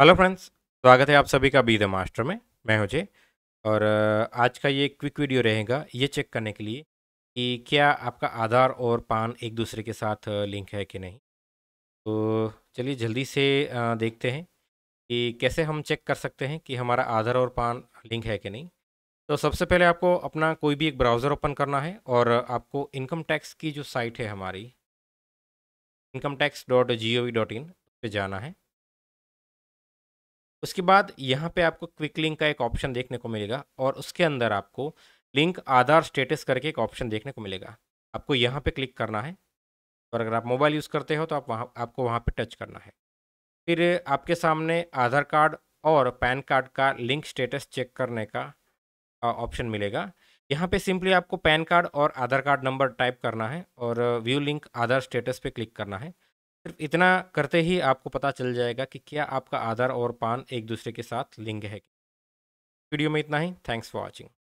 hello friends स्वागत है आप सभी का बी द मास्टर में मैं हूं जय और आज का ये क्विक वीडियो रहेगा ये चेक करने के लिए कि क्या आपका आधार और पान एक दूसरे के साथ लिंक है कि नहीं तो चलिए जल्दी से देखते हैं कि कैसे हम चेक कर सकते हैं कि हमारा आधार और पान लिंक है कि नहीं तो सबसे पहले आपको अपना कोई भी एक ब्राउज़र ओपन करना है और आपको इनकम टैक्स की जो साइट है हमारी income tax dot G O V dot in पर जाना है उसके बाद यहाँ पे आपको क्विक लिंक का एक ऑप्शन देखने को मिलेगा और उसके अंदर आपको लिंक आधार स्टेटस करके एक ऑप्शन देखने को मिलेगा आपको यहाँ पे क्लिक करना है और अगर आप मोबाइल यूज़ करते हो तो आप वहाँ आपको वहाँ पे टच करना है फिर आपके सामने आधार कार्ड और पैन कार्ड का लिंक स्टेटस चेक करने का ऑप्शन मिलेगा यहाँ पर सिंपली आपको पैन कार्ड और आधार कार्ड नंबर टाइप करना है और व्यू लिंक आधार स्टेटस पे क्लिक करना है सिर्फ इतना करते ही आपको पता चल जाएगा कि क्या आपका आधार और पान एक दूसरे के साथ लिंक है वीडियो में इतना ही थैंक्स फॉर वॉचिंग